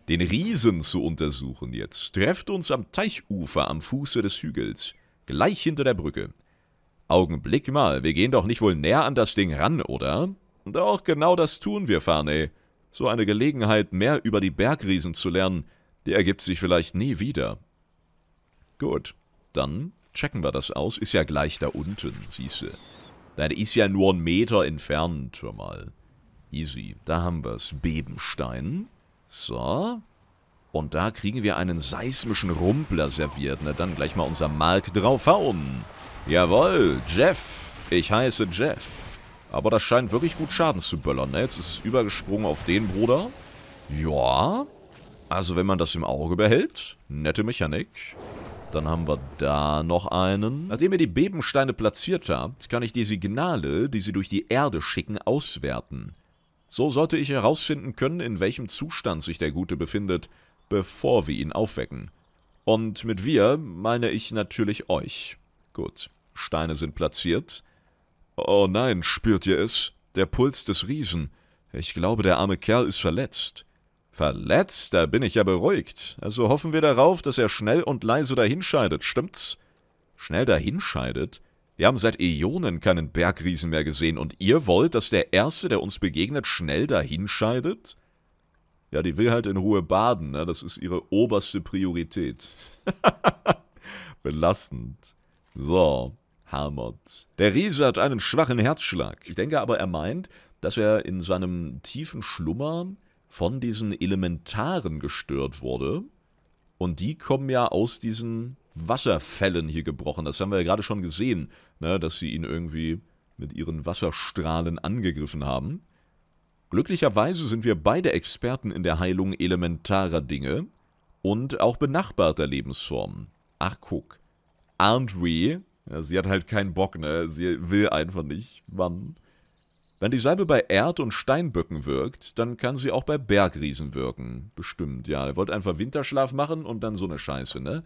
den Riesen zu untersuchen jetzt. Trefft uns am Teichufer am Fuße des Hügels. Gleich hinter der Brücke. Augenblick mal, wir gehen doch nicht wohl näher an das Ding ran, oder? Doch, genau das tun wir, Farney. So eine Gelegenheit, mehr über die Bergriesen zu lernen, die ergibt sich vielleicht nie wieder. Gut, dann checken wir das aus. Ist ja gleich da unten, siehst du. Dann ist ja nur ein Meter entfernt, schon mal. Easy. Da haben wir es. Bebenstein. So. Und da kriegen wir einen seismischen Rumpler serviert. Na dann gleich mal unser Mark draufhauen. Jawoll, Jeff. Ich heiße Jeff. Aber das scheint wirklich gut Schaden zu böllern. Ne? Jetzt ist es übergesprungen auf den Bruder. Ja. Also wenn man das im Auge behält. Nette Mechanik. Dann haben wir da noch einen. Nachdem ihr die Bebensteine platziert habt, kann ich die Signale, die sie durch die Erde schicken, auswerten. So sollte ich herausfinden können, in welchem Zustand sich der Gute befindet, bevor wir ihn aufwecken. Und mit wir meine ich natürlich euch. Gut, Steine sind platziert. Oh nein, spürt ihr es? Der Puls des Riesen. Ich glaube, der arme Kerl ist verletzt. Verletzt, da bin ich ja beruhigt. Also hoffen wir darauf, dass er schnell und leise dahinscheidet, stimmt's? Schnell dahinscheidet? Wir haben seit Äonen keinen Bergriesen mehr gesehen und ihr wollt, dass der Erste, der uns begegnet, schnell dahinscheidet? Ja, die will halt in Ruhe baden, ne? das ist ihre oberste Priorität. Belastend. So, Hamot. Der Riese hat einen schwachen Herzschlag. Ich denke aber, er meint, dass er in seinem tiefen Schlummer von diesen Elementaren gestört wurde. Und die kommen ja aus diesen Wasserfällen hier gebrochen. Das haben wir ja gerade schon gesehen, ne, dass sie ihn irgendwie mit ihren Wasserstrahlen angegriffen haben. Glücklicherweise sind wir beide Experten in der Heilung elementarer Dinge und auch benachbarter Lebensformen. Ach, guck. Andri, ja, sie hat halt keinen Bock, ne? Sie will einfach nicht. Mann. Wenn die Salbe bei Erd- und Steinböcken wirkt, dann kann sie auch bei Bergriesen wirken. Bestimmt, ja. Er wollte einfach Winterschlaf machen und dann so eine Scheiße, ne?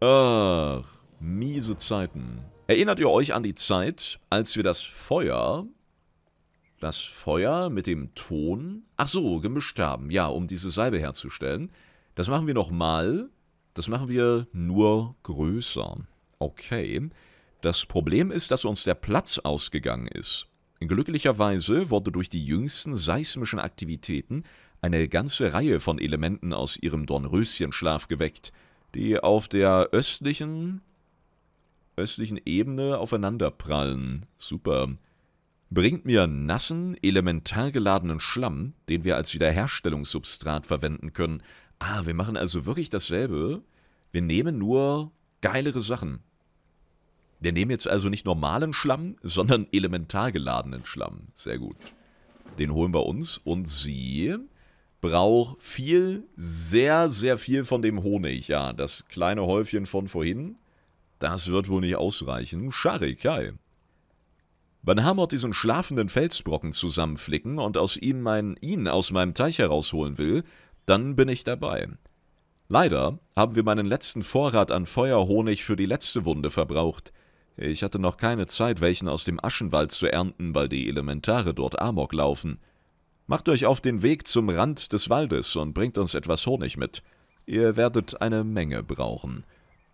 Ach, miese Zeiten. Erinnert ihr euch an die Zeit, als wir das Feuer, das Feuer mit dem Ton, ach so, gemischt haben, ja, um diese Salbe herzustellen? Das machen wir nochmal. Das machen wir nur größer. Okay. Das Problem ist, dass uns der Platz ausgegangen ist. Glücklicherweise wurde durch die jüngsten seismischen Aktivitäten eine ganze Reihe von Elementen aus ihrem Dornröschenschlaf geweckt, die auf der östlichen östlichen Ebene aufeinanderprallen. Super. Bringt mir nassen, elementar geladenen Schlamm, den wir als Wiederherstellungssubstrat verwenden können. Ah, wir machen also wirklich dasselbe. Wir nehmen nur geilere Sachen. Wir nehmen jetzt also nicht normalen Schlamm, sondern elementar geladenen Schlamm. Sehr gut. Den holen wir uns. Und sie braucht viel, sehr, sehr viel von dem Honig. Ja, das kleine Häufchen von vorhin, das wird wohl nicht ausreichen. Scharikai. Wenn Hamot diesen schlafenden Felsbrocken zusammenflicken und aus ihm mein, ihn aus meinem Teich herausholen will, dann bin ich dabei. Leider haben wir meinen letzten Vorrat an Feuerhonig für die letzte Wunde verbraucht. Ich hatte noch keine Zeit, welchen aus dem Aschenwald zu ernten, weil die Elementare dort Amok laufen. Macht euch auf den Weg zum Rand des Waldes und bringt uns etwas Honig mit. Ihr werdet eine Menge brauchen.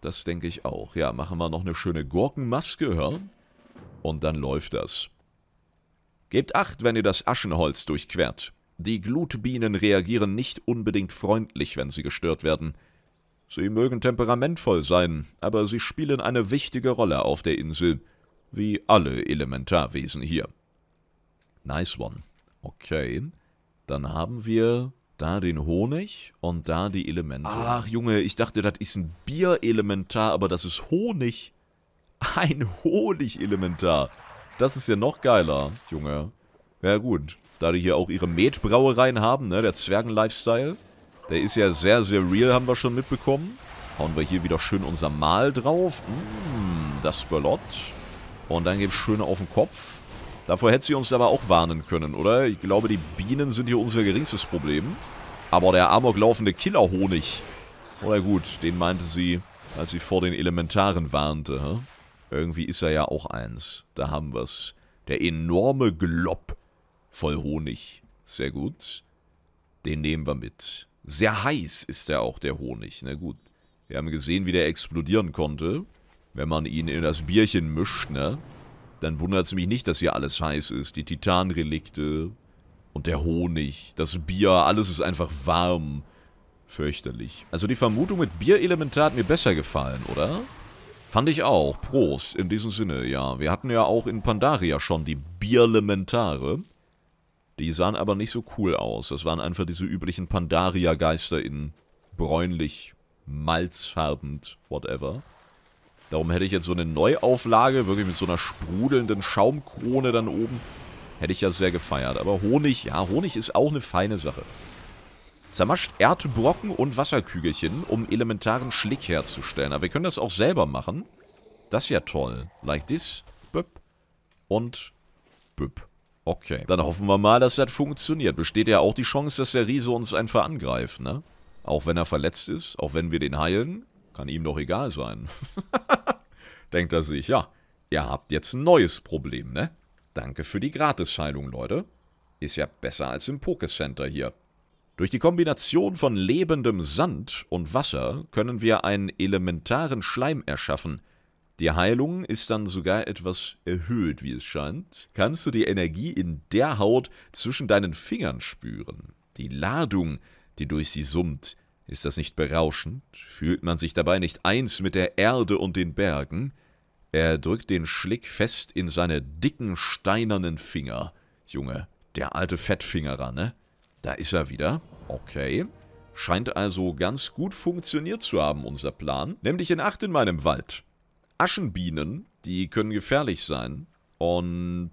Das denke ich auch. Ja, machen wir noch eine schöne Gurkenmaske, hör? Und dann läuft das. Gebt acht, wenn ihr das Aschenholz durchquert. Die Glutbienen reagieren nicht unbedingt freundlich, wenn sie gestört werden – Sie mögen temperamentvoll sein, aber sie spielen eine wichtige Rolle auf der Insel, wie alle Elementarwesen hier. Nice one. Okay, dann haben wir da den Honig und da die Elemente. Ach Junge, ich dachte, das ist ein Bierelementar, aber das ist Honig. Ein Honigelementar. Das ist ja noch geiler, Junge. Ja gut, da die hier auch ihre Metbrauereien haben, ne, der Zwergen-Lifestyle. Der ist ja sehr, sehr real, haben wir schon mitbekommen. Hauen wir hier wieder schön unser Mal drauf. Mmh, das Ballot. Und dann geht es schön auf den Kopf. Davor hätte sie uns aber auch warnen können, oder? Ich glaube, die Bienen sind hier unser geringstes Problem. Aber der amok laufende Killerhonig. Oder gut, den meinte sie, als sie vor den Elementaren warnte. Hä? Irgendwie ist er ja auch eins. Da haben wir's. Der enorme Glob voll Honig. Sehr gut. Den nehmen wir mit. Sehr heiß ist der auch, der Honig. Na ne? gut. Wir haben gesehen, wie der explodieren konnte. Wenn man ihn in das Bierchen mischt, ne? Dann wundert es mich nicht, dass hier alles heiß ist. Die Titanrelikte und der Honig, das Bier, alles ist einfach warm. Fürchterlich. Also die Vermutung mit Bierelementar hat mir besser gefallen, oder? Fand ich auch. Prost. In diesem Sinne, ja. Wir hatten ja auch in Pandaria schon die Bierelementare. Die sahen aber nicht so cool aus. Das waren einfach diese üblichen Pandaria-Geister in bräunlich, malzfarbend, whatever. Darum hätte ich jetzt so eine Neuauflage, wirklich mit so einer sprudelnden Schaumkrone dann oben. Hätte ich ja sehr gefeiert. Aber Honig, ja, Honig ist auch eine feine Sache. Zermascht Erdbrocken und Wasserkügelchen, um elementaren Schlick herzustellen. Aber wir können das auch selber machen. Das ist ja toll. Like this, büpp und büpp. Okay. Dann hoffen wir mal, dass das funktioniert. Besteht ja auch die Chance, dass der Riese uns einfach angreift, ne? Auch wenn er verletzt ist, auch wenn wir den heilen, kann ihm doch egal sein. Denkt er sich, ja, ihr habt jetzt ein neues Problem, ne? Danke für die Gratisheilung, Leute. Ist ja besser als im Pokécenter hier. Durch die Kombination von lebendem Sand und Wasser können wir einen elementaren Schleim erschaffen, die Heilung ist dann sogar etwas erhöht, wie es scheint. Kannst du die Energie in der Haut zwischen deinen Fingern spüren? Die Ladung, die durch sie summt, ist das nicht berauschend? Fühlt man sich dabei nicht eins mit der Erde und den Bergen? Er drückt den Schlick fest in seine dicken, steinernen Finger. Junge, der alte Fettfingerer, ne? Da ist er wieder. Okay. Scheint also ganz gut funktioniert zu haben, unser Plan. Nämlich in Acht in meinem Wald. Aschenbienen, die können gefährlich sein. Und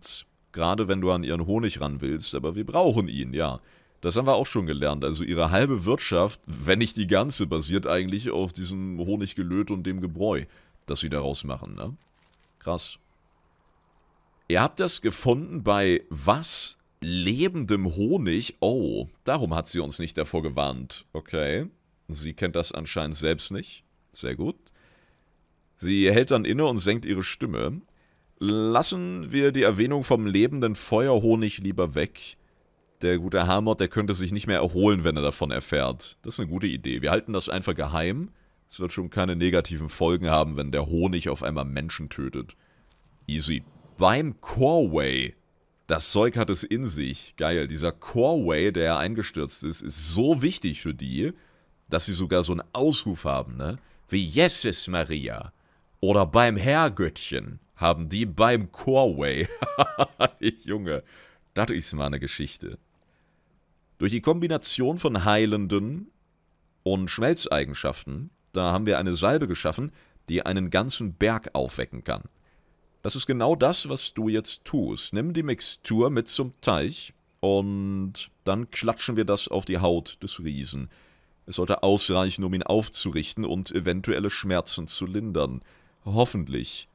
gerade wenn du an ihren Honig ran willst, aber wir brauchen ihn, ja. Das haben wir auch schon gelernt. Also ihre halbe Wirtschaft, wenn nicht die ganze, basiert eigentlich auf diesem Honiggelöt und dem Gebräu, das sie daraus machen, ne? Krass. Ihr habt das gefunden bei was? Lebendem Honig? Oh, darum hat sie uns nicht davor gewarnt. Okay. Sie kennt das anscheinend selbst nicht. Sehr gut. Sie hält dann inne und senkt ihre Stimme. Lassen wir die Erwähnung vom lebenden Feuerhonig lieber weg. Der gute Hamot, der könnte sich nicht mehr erholen, wenn er davon erfährt. Das ist eine gute Idee. Wir halten das einfach geheim. Es wird schon keine negativen Folgen haben, wenn der Honig auf einmal Menschen tötet. Easy. Beim Coreway. Das Zeug hat es in sich. Geil. Dieser Coreway, der eingestürzt ist, ist so wichtig für die, dass sie sogar so einen Ausruf haben, ne? Wie Jesus Maria. Oder beim Herrgöttchen haben die beim Corway. Junge, das ist mal eine Geschichte. Durch die Kombination von heilenden und Schmelzeigenschaften, da haben wir eine Salbe geschaffen, die einen ganzen Berg aufwecken kann. Das ist genau das, was du jetzt tust. Nimm die Mixtur mit zum Teich und dann klatschen wir das auf die Haut des Riesen. Es sollte ausreichen, um ihn aufzurichten und eventuelle Schmerzen zu lindern. Hoffentlich.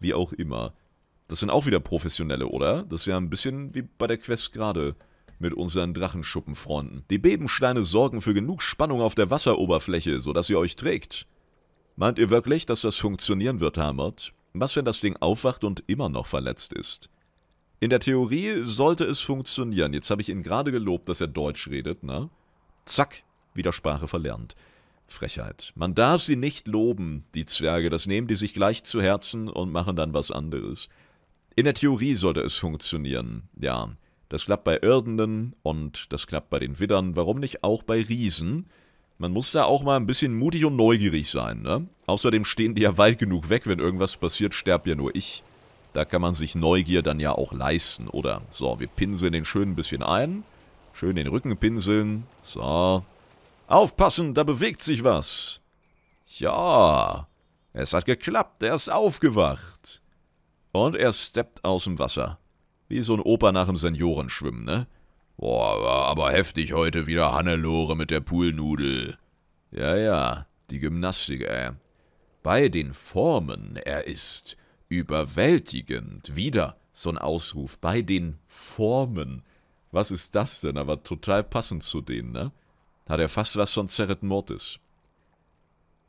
Wie auch immer. Das sind auch wieder Professionelle, oder? Das ist ja ein bisschen wie bei der Quest gerade mit unseren Drachenschuppenfreunden. Die Bebensteine sorgen für genug Spannung auf der Wasseroberfläche, sodass ihr euch trägt. Meint ihr wirklich, dass das funktionieren wird, Hammert? Was, wenn das Ding aufwacht und immer noch verletzt ist? In der Theorie sollte es funktionieren. Jetzt habe ich ihn gerade gelobt, dass er Deutsch redet, ne? Zack, wieder Sprache verlernt. Frechheit. Man darf sie nicht loben, die Zwerge, das nehmen die sich gleich zu Herzen und machen dann was anderes. In der Theorie sollte es funktionieren, ja. Das klappt bei Irdenen und das klappt bei den Widdern, warum nicht auch bei Riesen? Man muss da auch mal ein bisschen mutig und neugierig sein, ne? Außerdem stehen die ja weit genug weg, wenn irgendwas passiert, sterb ja nur ich. Da kann man sich Neugier dann ja auch leisten, oder? So, wir pinseln den schön ein bisschen ein. Schön den Rücken pinseln. So, Aufpassen, da bewegt sich was. Ja, es hat geklappt, er ist aufgewacht. Und er steppt aus dem Wasser. Wie so ein Opa nach dem Seniorenschwimmen, ne? Boah, aber heftig heute wieder Hannelore mit der Poolnudel. Ja, ja, die Gymnastik, ey. Äh. Bei den Formen, er ist überwältigend. Wieder so ein Ausruf. Bei den Formen. Was ist das denn? Aber total passend zu denen, ne? hat er fast was von Zeret Mortis.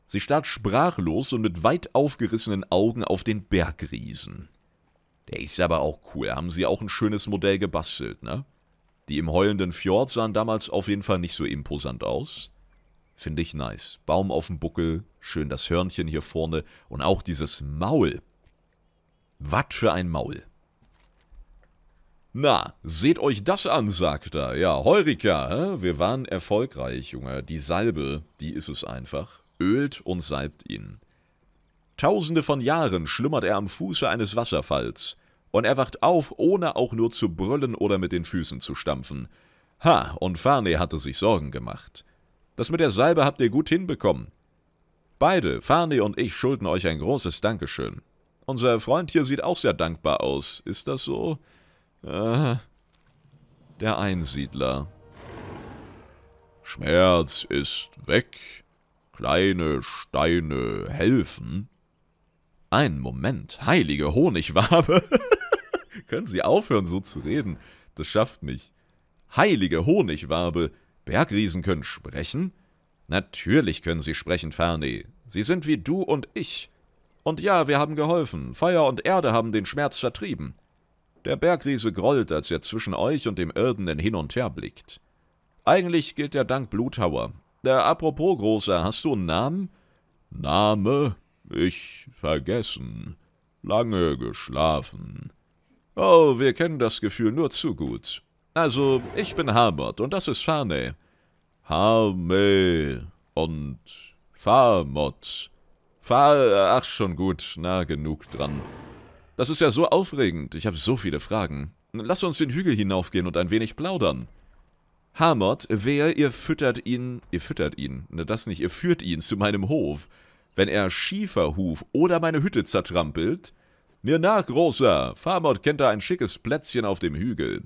Sie starrt sprachlos und mit weit aufgerissenen Augen auf den Bergriesen. Der ist aber auch cool, haben sie auch ein schönes Modell gebastelt, ne? Die im heulenden Fjord sahen damals auf jeden Fall nicht so imposant aus. Finde ich nice. Baum auf dem Buckel, schön das Hörnchen hier vorne und auch dieses Maul. Was für ein Maul. Na, seht euch das an, sagt er. Ja, Heurika, wir waren erfolgreich, Junge. Die Salbe, die ist es einfach, ölt und salbt ihn. Tausende von Jahren schlummert er am Fuße eines Wasserfalls, und er wacht auf, ohne auch nur zu brüllen oder mit den Füßen zu stampfen. Ha, und Farne hatte sich Sorgen gemacht. Das mit der Salbe habt ihr gut hinbekommen. Beide, Farne und ich, schulden euch ein großes Dankeschön. Unser Freund hier sieht auch sehr dankbar aus, ist das so? Äh, der Einsiedler. Schmerz ist weg. Kleine Steine helfen. Ein Moment, heilige Honigwabe. Können Sie aufhören, so zu reden? Das schafft mich. Heilige Honigwabe. Bergriesen können sprechen? Natürlich können sie sprechen, Ferni. Sie sind wie du und ich. Und ja, wir haben geholfen. Feuer und Erde haben den Schmerz vertrieben. Der Bergriese grollt, als er zwischen euch und dem Irdenen hin und her blickt. Eigentlich gilt der Dank Bluthauer. Äh, apropos, Großer, hast du einen Namen? Name? Ich vergessen. Lange geschlafen. Oh, wir kennen das Gefühl nur zu gut. Also, ich bin Herbert und das ist Farney. Harme und Farmot. Fahr, ach schon gut, nah genug dran. Das ist ja so aufregend. Ich habe so viele Fragen. Lass uns den Hügel hinaufgehen und ein wenig plaudern. Hamot, wer ihr füttert ihn, ihr füttert ihn, ne, das nicht, ihr führt ihn zu meinem Hof. Wenn er Schieferhuf oder meine Hütte zertrampelt, mir nach, Großer, Famot kennt da ein schickes Plätzchen auf dem Hügel.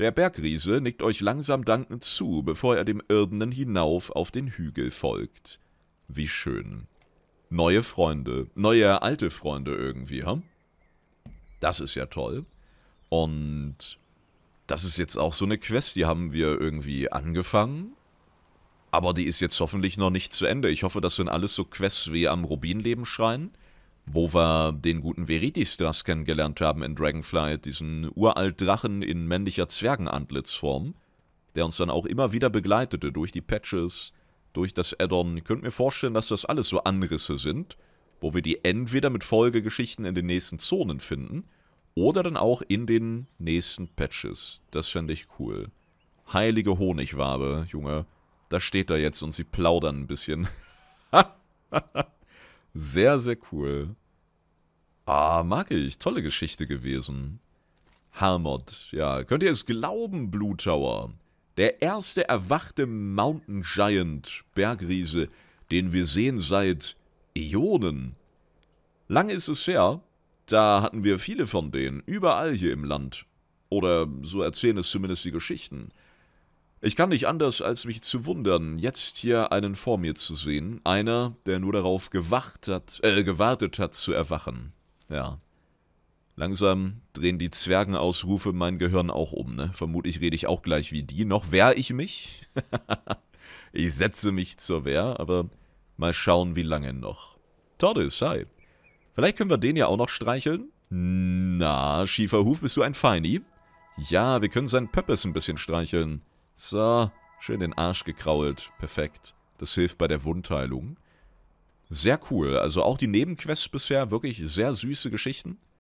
Der Bergriese nickt euch langsam dankend zu, bevor er dem Irdenen hinauf auf den Hügel folgt. Wie schön. Neue Freunde, neue alte Freunde irgendwie, hm? Das ist ja toll. Und das ist jetzt auch so eine Quest, die haben wir irgendwie angefangen. Aber die ist jetzt hoffentlich noch nicht zu Ende. Ich hoffe, das sind alles so Quests wie am Rubinlebenschrein, wo wir den guten Veridistras kennengelernt haben in Dragonflight, diesen uralt Drachen in männlicher Zwergenantlitzform, der uns dann auch immer wieder begleitete durch die Patches, durch das Addon. Ihr könnt mir vorstellen, dass das alles so Anrisse sind wo wir die entweder mit Folgegeschichten in den nächsten Zonen finden oder dann auch in den nächsten Patches. Das fände ich cool. Heilige Honigwabe, Junge. Da steht er jetzt und sie plaudern ein bisschen. sehr, sehr cool. Ah, mag ich. Tolle Geschichte gewesen. Harmod, ja. Könnt ihr es glauben, Blue Tower? Der erste erwachte Mountain Giant, Bergriese, den wir sehen seit Äonen. Lange ist es her, da hatten wir viele von denen, überall hier im Land. Oder so erzählen es zumindest die Geschichten. Ich kann nicht anders, als mich zu wundern, jetzt hier einen vor mir zu sehen. Einer, der nur darauf gewacht hat, äh, gewartet hat, zu erwachen. Ja. Langsam drehen die Zwergenausrufe mein Gehirn auch um, ne? Vermutlich rede ich auch gleich wie die. Noch wehr ich mich. ich setze mich zur Wehr, aber Mal schauen, wie lange noch. Tolle hi. Vielleicht können wir den ja auch noch streicheln. Na, Schieferhuf, bist du ein Feini? Ja, wir können seinen Pöppes ein bisschen streicheln. So, schön den Arsch gekrault. Perfekt. Das hilft bei der Wundheilung. Sehr cool. Also auch die Nebenquests bisher wirklich sehr süße Geschichten.